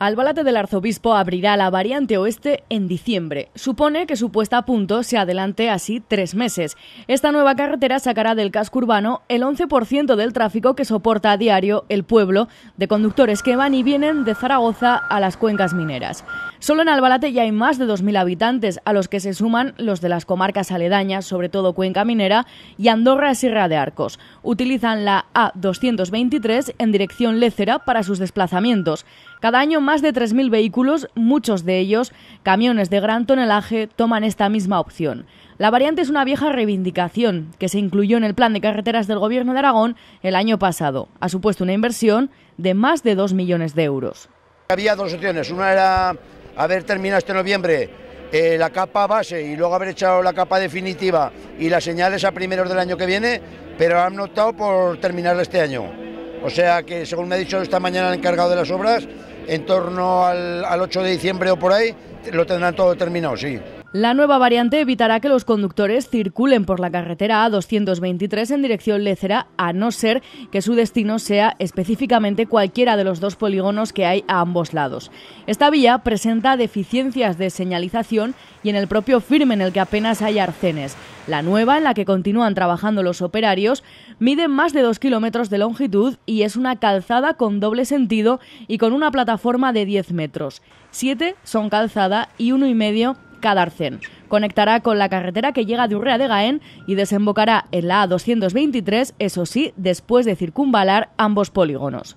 Albalate del Arzobispo abrirá la variante oeste en diciembre. Supone que su puesta a punto se adelante así tres meses. Esta nueva carretera sacará del casco urbano el 11% del tráfico que soporta a diario el pueblo de conductores que van y vienen de Zaragoza a las cuencas mineras. Solo en Albalate ya hay más de 2.000 habitantes, a los que se suman los de las comarcas aledañas, sobre todo Cuenca Minera y Andorra Sierra de Arcos. Utilizan la A223 en dirección Lécera para sus desplazamientos. Cada año más de 3.000 vehículos, muchos de ellos camiones de gran tonelaje, toman esta misma opción. La variante es una vieja reivindicación que se incluyó en el plan de carreteras del Gobierno de Aragón el año pasado. Ha supuesto una inversión de más de 2 millones de euros. Había dos opciones. Una era haber terminado este noviembre eh, la capa base y luego haber echado la capa definitiva y las señales a primeros del año que viene, pero han optado por terminar este año. O sea que, según me ha dicho esta mañana el encargado de las obras, en torno al, al 8 de diciembre o por ahí, lo tendrán todo terminado, sí. La nueva variante evitará que los conductores circulen por la carretera A223 en dirección Lecera, a no ser que su destino sea específicamente cualquiera de los dos polígonos que hay a ambos lados. Esta vía presenta deficiencias de señalización y en el propio firme en el que apenas hay arcenes. La nueva, en la que continúan trabajando los operarios, mide más de dos kilómetros de longitud y es una calzada con doble sentido y con una plataforma de 10 metros. Siete son calzada y uno y medio Cadarcén. Conectará con la carretera que llega de Urrea de Gaén y desembocará en la A223, eso sí, después de circunvalar ambos polígonos.